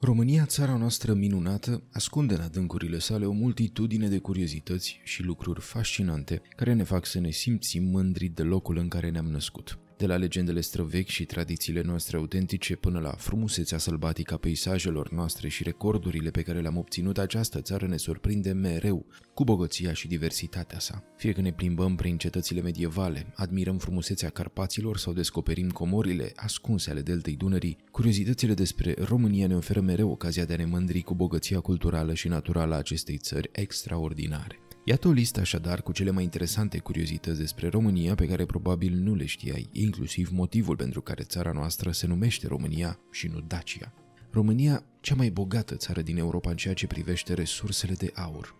România, țara noastră minunată, ascunde în adâncurile sale o multitudine de curiozități și lucruri fascinante care ne fac să ne simțim mândri de locul în care ne-am născut de la legendele străvechi și tradițiile noastre autentice până la frumusețea sălbatică a peisajelor noastre și recordurile pe care le-am obținut, această țară ne surprinde mereu cu bogăția și diversitatea sa. Fie că ne plimbăm prin cetățile medievale, admirăm frumusețea Carpaților sau descoperim comorile ascunse ale deltei Dunării, curiozitățile despre România ne oferă mereu ocazia de a ne mândri cu bogăția culturală și naturală a acestei țări extraordinare. Iată o listă așadar cu cele mai interesante curiozități despre România pe care probabil nu le știai, inclusiv motivul pentru care țara noastră se numește România și nu Dacia. România, cea mai bogată țară din Europa în ceea ce privește resursele de aur.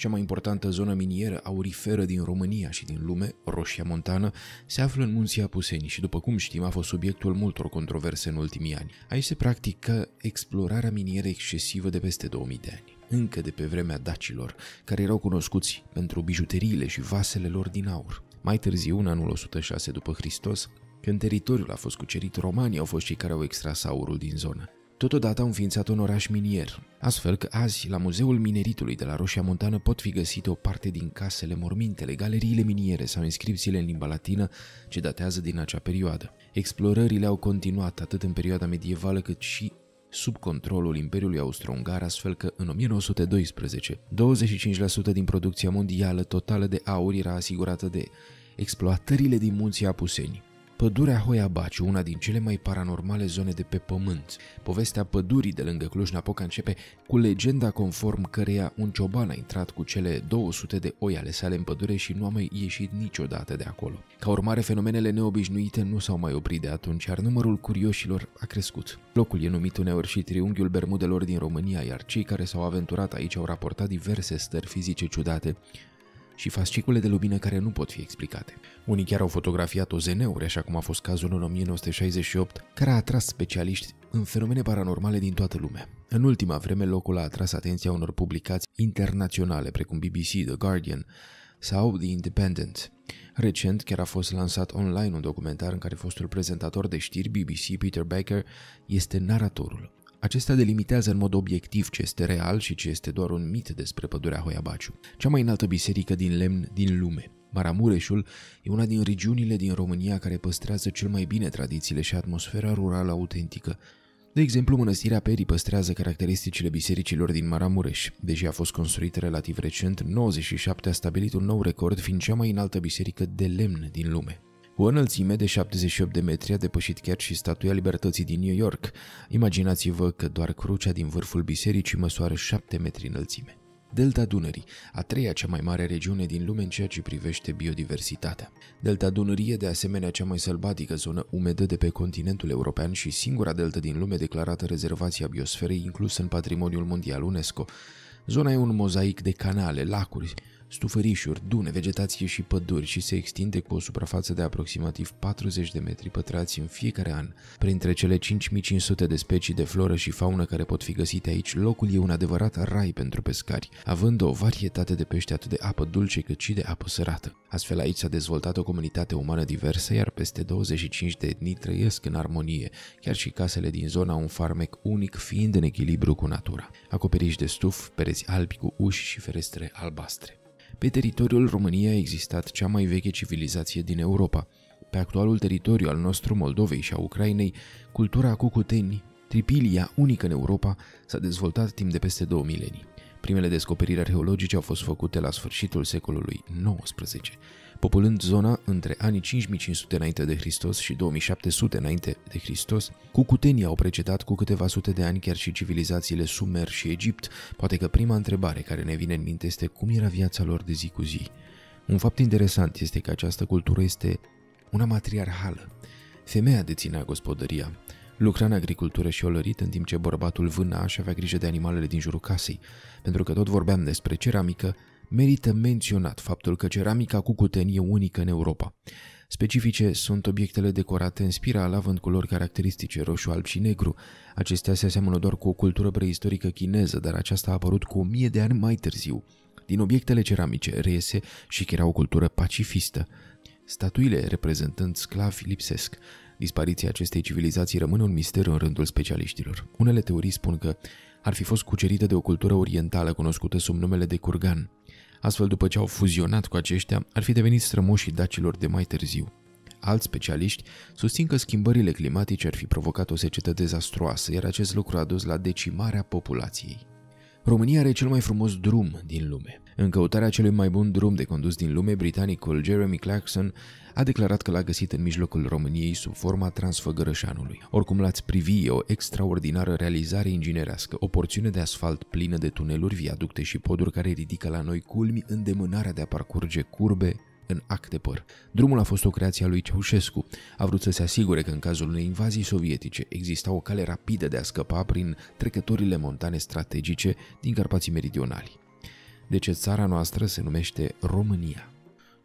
Cea mai importantă zonă minieră auriferă din România și din lume, Roșia Montană, se află în munții Apuseni și, după cum știm, a fost subiectul multor controverse în ultimii ani. Aici se practică explorarea minieră excesivă de peste 2000 de ani încă de pe vremea dacilor, care erau cunoscuți pentru bijuteriile și vasele lor din aur. Mai târziu, în anul 106 după Hristos, când teritoriul a fost cucerit, romanii au fost cei care au extras aurul din zonă. Totodată au înființat un oraș minier, astfel că azi, la Muzeul Mineritului de la Roșia Montană pot fi găsite o parte din casele, mormintele, galeriile miniere sau inscripțiile în limba latină ce datează din acea perioadă. Explorările au continuat atât în perioada medievală cât și sub controlul Imperiului Austro-Ungar, astfel că în 1912, 25% din producția mondială totală de aur era asigurată de exploatările din munții Apuseni. Pădurea Baciu, una din cele mai paranormale zone de pe pământ. Povestea pădurii de lângă Cluj-Napoca începe cu legenda conform căreia un cioban a intrat cu cele 200 de oi ale sale în pădure și nu a mai ieșit niciodată de acolo. Ca urmare, fenomenele neobișnuite nu s-au mai oprit de atunci, iar numărul curioșilor a crescut. Locul e numit uneori și triunghiul Bermudelor din România, iar cei care s-au aventurat aici au raportat diverse stări fizice ciudate, și fascicule de lumină care nu pot fi explicate. Unii chiar au fotografiat OZN-uri, așa cum a fost cazul în 1968, care a atras specialiști în fenomene paranormale din toată lumea. În ultima vreme, locul a atras atenția unor publicații internaționale, precum BBC, The Guardian sau The Independent. Recent chiar a fost lansat online un documentar în care fostul prezentator de știri BBC, Peter Baker, este naratorul. Acestea delimitează în mod obiectiv ce este real și ce este doar un mit despre pădurea Hoiabaciu, cea mai înaltă biserică din lemn din lume. Maramureșul e una din regiunile din România care păstrează cel mai bine tradițiile și atmosfera rurală autentică. De exemplu, mănăstirea Peri păstrează caracteristicile bisericilor din Maramureș. Deși a fost construită relativ recent, 97 a stabilit un nou record fiind cea mai înaltă biserică de lemn din lume. Cu o înălțime de 78 de metri a depășit chiar și statuia libertății din New York. Imaginați-vă că doar crucea din vârful bisericii măsoară 7 metri înălțime. Delta Dunării, a treia cea mai mare regiune din lume în ceea ce privește biodiversitatea. Delta Dunării e de asemenea cea mai sălbatică zonă umedă de pe continentul european și singura delta din lume declarată rezervația biosferei inclusă în patrimoniul mondial UNESCO. Zona e un mozaic de canale, lacuri, stufărișuri, dune, vegetație și păduri și se extinde cu o suprafață de aproximativ 40 de metri pătrați în fiecare an. Printre cele 5500 de specii de floră și faună care pot fi găsite aici, locul e un adevărat rai pentru pescari, având o varietate de pește atât de apă dulce cât și de apă sărată. Astfel aici s-a dezvoltat o comunitate umană diversă, iar peste 25 de etnii trăiesc în armonie, chiar și casele din zona un farmec unic fiind în echilibru cu natura. Acoperiș de stuf, pereți albi cu uși și ferestre albastre. Pe teritoriul României a existat cea mai veche civilizație din Europa. Pe actualul teritoriu al nostru, Moldovei și a Ucrainei, cultura cucuteni, tripilia unică în Europa, s-a dezvoltat timp de peste două milenii. Primele descoperiri arheologice au fost făcute la sfârșitul secolului XIX, populând zona între anii 5500 înainte de Hristos și 2700 înainte de Hristos. Cucutenii au precedat cu câteva sute de ani chiar și civilizațiile Sumer și Egipt. Poate că prima întrebare care ne vine în minte este cum era viața lor de zi cu zi. Un fapt interesant este că această cultură este una matriarhală. Femeia deținea gospodăria, Lucra în agricultură și olărit în timp ce bărbatul vâna și avea grijă de animalele din jurul casei. Pentru că tot vorbeam despre ceramică, merită menționat faptul că ceramica cu cutenie unică în Europa. Specifice sunt obiectele decorate în spiral, având culori caracteristice roșu, alb și negru. Acestea se aseamănă doar cu o cultură preistorică chineză, dar aceasta a apărut cu o mie de ani mai târziu. Din obiectele ceramice reiese și că era o cultură pacifistă. Statuile reprezentând sclavi lipsesc. Dispariția acestei civilizații rămâne un mister în rândul specialiștilor. Unele teorii spun că ar fi fost cucerită de o cultură orientală cunoscută sub numele de Kurgan. Astfel, după ce au fuzionat cu aceștia, ar fi devenit strămoșii dacilor de mai târziu. Alți specialiști susțin că schimbările climatice ar fi provocat o secetă dezastruoasă, iar acest lucru a dus la decimarea populației. România are cel mai frumos drum din lume. În căutarea celui mai bun drum de condus din lume, britanicul Jeremy Clarkson a declarat că l-a găsit în mijlocul României sub forma Transfăgărășanului. Oricum l-ați privi, o extraordinară realizare inginerească, o porțiune de asfalt plină de tuneluri, viaducte și poduri care ridică la noi culmi îndemânarea de a parcurge curbe, în păr. Drumul a fost o creație a lui Ceaușescu. A vrut să se asigure că în cazul unei invazii sovietice exista o cale rapidă de a scăpa prin trecătorile montane strategice din Carpații Meridionali. De ce țara noastră se numește România?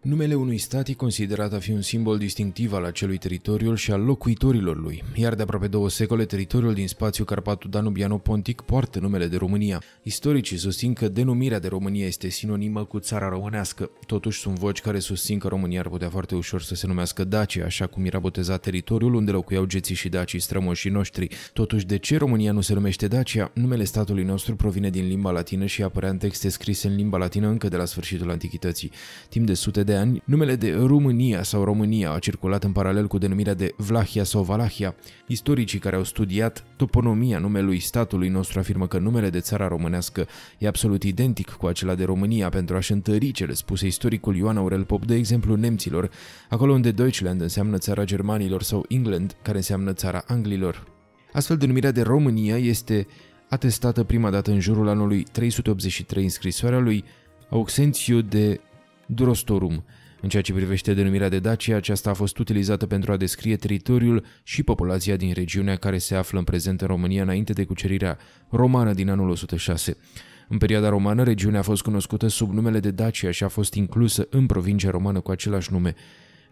Numele unui stat e considerat a fi un simbol distinctiv al acelui teritoriu și al locuitorilor lui, iar de aproape două secole teritoriul din spațiu carpatul Danubiano-Pontic poartă numele de România. Istoricii susțin că denumirea de România este sinonimă cu țara românească. Totuși sunt voci care susțin că România ar putea foarte ușor să se numească Dacia, așa cum era botezat teritoriul unde locuiau geții și dacii strămoșii noștri. Totuși, de ce România nu se numește Dacia? Numele statului nostru provine din limba latină și apărea în texte scrise în limba latină încă de la sfârșitul antichității. Timp de sute de de ani, numele de România sau România a circulat în paralel cu denumirea de Vlahia sau Valahia. Istoricii care au studiat toponomia numelui statului nostru afirmă că numele de țara românească e absolut identic cu acela de România pentru a-și întări cele spuse istoricul Ioan Aurel Pop, de exemplu nemților, acolo unde Deutschland înseamnă țara germanilor sau England, care înseamnă țara anglilor. Astfel, denumirea de România este atestată prima dată în jurul anului 383 în scrisoarea lui Auxentiu de Drostorum. În ceea ce privește denumirea de Dacia, aceasta a fost utilizată pentru a descrie teritoriul și populația din regiunea care se află în prezent în România înainte de cucerirea romană din anul 106. În perioada romană, regiunea a fost cunoscută sub numele de Dacia și a fost inclusă în provincia romană cu același nume.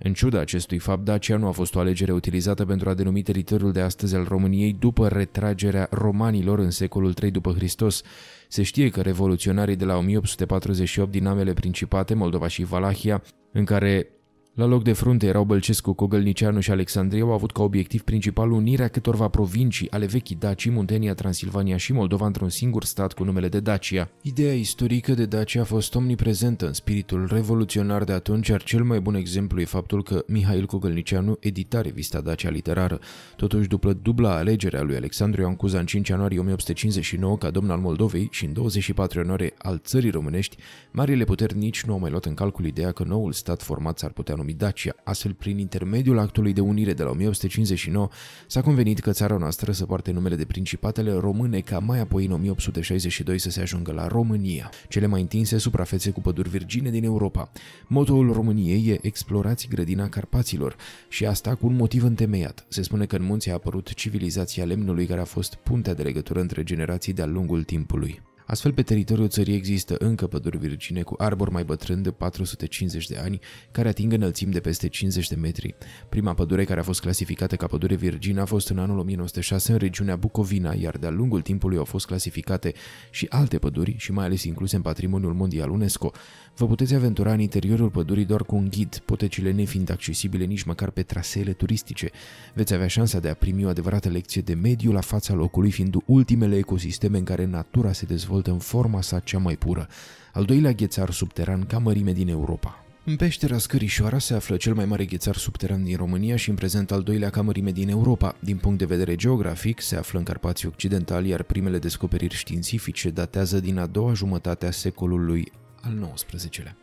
În ciuda acestui fapt, Dacia nu a fost o alegere utilizată pentru a denumi teritoriul de astăzi al României după retragerea romanilor în secolul III după Hristos. Se știe că revoluționarii de la 1848 din amele principate, Moldova și Valahia, în care la loc de frunte erau Bălcescu, Cogălnicianu și Alexandrie au avut ca obiectiv principal unirea câtorva provincii ale vechii Dacii, Muntenia, Transilvania și Moldova într-un singur stat cu numele de Dacia. Ideea istorică de Dacia a fost omniprezentă în spiritul revoluționar de atunci, iar cel mai bun exemplu e faptul că Mihail Cogălnicianu edita revista Dacia Literară. Totuși, după dubla alegere a lui Alexandru Ioan Cuza în 5 ianuarie 1859 ca domn al Moldovei și în 24 ianuarie al țării românești, marile puternici nu au mai luat în calcul ideea că noul stat format s-ar putea numit Dacia. Astfel, prin intermediul actului de unire de la 1859, s-a convenit că țara noastră să poarte numele de Principatele Române ca mai apoi în 1862 să se ajungă la România, cele mai întinse suprafețe cu păduri virgine din Europa. Motoul României e Explorați grădina Carpaților și asta cu un motiv întemeiat. Se spune că în munți a apărut civilizația lemnului care a fost puntea de legătură între generații de-a lungul timpului. Astfel, pe teritoriul țării există încă păduri virgine cu arbori mai bătrâni de 450 de ani, care ating înălțimi de peste 50 de metri. Prima pădure care a fost clasificată ca pădure virgină a fost în anul 1906 în regiunea Bucovina, iar de-a lungul timpului au fost clasificate și alte păduri și mai ales incluse în patrimoniul mondial UNESCO. Vă puteți aventura în interiorul pădurii doar cu un ghid, potecile nefiind accesibile nici măcar pe traseele turistice. Veți avea șansa de a primi o adevărată lecție de mediu la fața locului, fiind ultimele ecosisteme în care natura se dezvoltă dezvoltă în forma sa cea mai pură, al doilea ghețar subteran ca mărime din Europa. În peștera Scărișoara se află cel mai mare ghețar subteran din România și în prezent al doilea ca mărime din Europa. Din punct de vedere geografic, se află în Carpații Occidentali, iar primele descoperiri științifice datează din a doua jumătate a secolului al XIX-lea.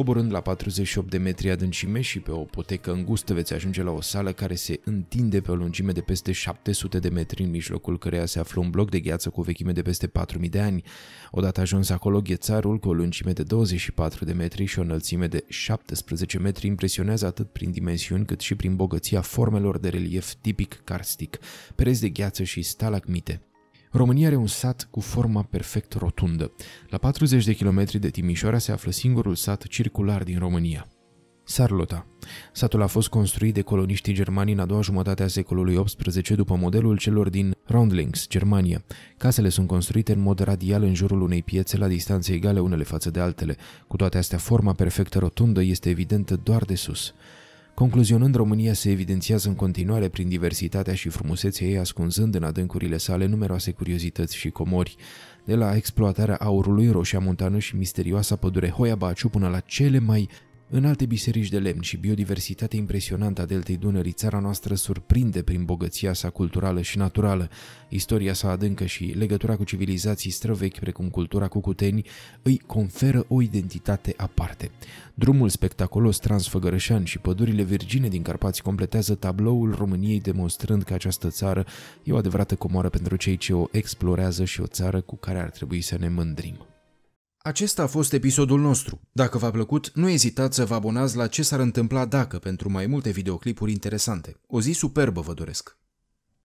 Coborând la 48 de metri adâncime și pe o potecă îngustă veți ajunge la o sală care se întinde pe o lungime de peste 700 de metri, în mijlocul căreia se află un bloc de gheață cu o vechime de peste 4000 de ani. Odată ajuns acolo, ghețarul cu o lungime de 24 de metri și o înălțime de 17 metri impresionează atât prin dimensiuni cât și prin bogăția formelor de relief tipic karstic, pereți de gheață și stalagmite. România are un sat cu forma perfect rotundă. La 40 de kilometri de Timișoara se află singurul sat circular din România. Sarlota. Satul a fost construit de coloniștii germani în a doua jumătate a secolului XVIII după modelul celor din Roundlings, Germania. Casele sunt construite în mod radial în jurul unei piețe la distanțe egale unele față de altele. Cu toate astea, forma perfectă rotundă este evidentă doar de sus. Concluzionând, România se evidențiază în continuare prin diversitatea și frumusețea ei, ascunzând în adâncurile sale numeroase curiozități și comori, de la exploatarea aurului, roșia montană și misterioasa pădure Hoia Baciu până la cele mai în alte biserici de lemn și biodiversitatea impresionantă a deltei Dunării, țara noastră surprinde prin bogăția sa culturală și naturală. Istoria sa adâncă și legătura cu civilizații străvechi, precum cultura cucuteni, îi conferă o identitate aparte. Drumul spectaculos transfăgărășan și pădurile virgine din Carpați completează tabloul României, demonstrând că această țară e o adevărată comoară pentru cei ce o explorează și o țară cu care ar trebui să ne mândrim. Acesta a fost episodul nostru. Dacă v-a plăcut, nu ezitați să vă abonați la ce s-ar întâmpla dacă pentru mai multe videoclipuri interesante. O zi superbă vă doresc!